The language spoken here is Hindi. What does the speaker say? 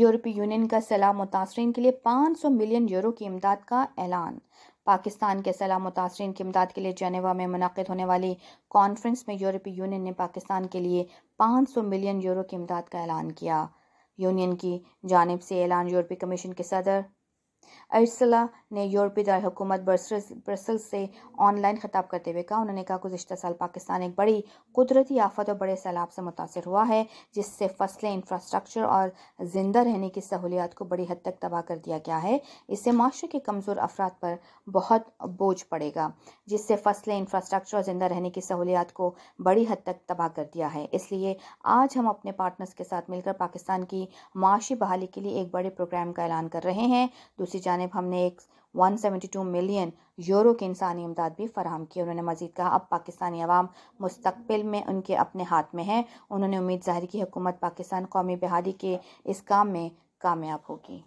यूरोपीय यूनियन का सलाह मुतासरी के लिए 500 मिलियन यूरो की इमदाद का ऐलान पाकिस्तान के सलाह मुतासरी की इमदाद के लिए जनेवा में मुनद होने वाली कॉन्फ्रेंस में यूरोपीय यूनियन ने पाकिस्तान के लिए 500 मिलियन यूरो की इमदाद का ऐलान किया यूनियन की जानब से ऐलान यूरोपीय कमीशन के सदर अरसला ने यूरोपीय दारकूमत ब्रसल से ऑनलाइन खिताब करते हुए कहा उन्होंने कहा गुजशत साल पाकिस्तान एक बड़ी कुदरती आफत और बड़े सैलाब से मुतासर हुआ है जिससे फसलें इंफ्रास्ट्रक्चर और जिंदा रहने की सहूलियात को बड़ी हद तक तबाह कर दिया गया है इससे माशरे के कमज़ोर अफराद पर बहुत बोझ पड़ेगा जिससे फसलें इंफ्रास्ट्रक्चर और जिंदा रहने की सहूलियात को बड़ी हद तक तबाह कर दिया है इसलिए आज हम अपने पार्टनर्स के साथ मिलकर पाकिस्तान की माशी बहाली के लिए एक बड़े प्रोग्राम का ऐलान कर रहे हैं दूसरी जानब हमने एक 172 मिलियन यूरो की इंसानी इमदाद भी फराम की उन्होंने मजीद कहा अब पाकिस्तानी अवाम मुस्तबिल में उनके अपने हाथ में है उन्होंने उम्मीद जाहिर की हुकूमत पाकिस्तान कौमी बहाली के इस काम में कामयाब होगी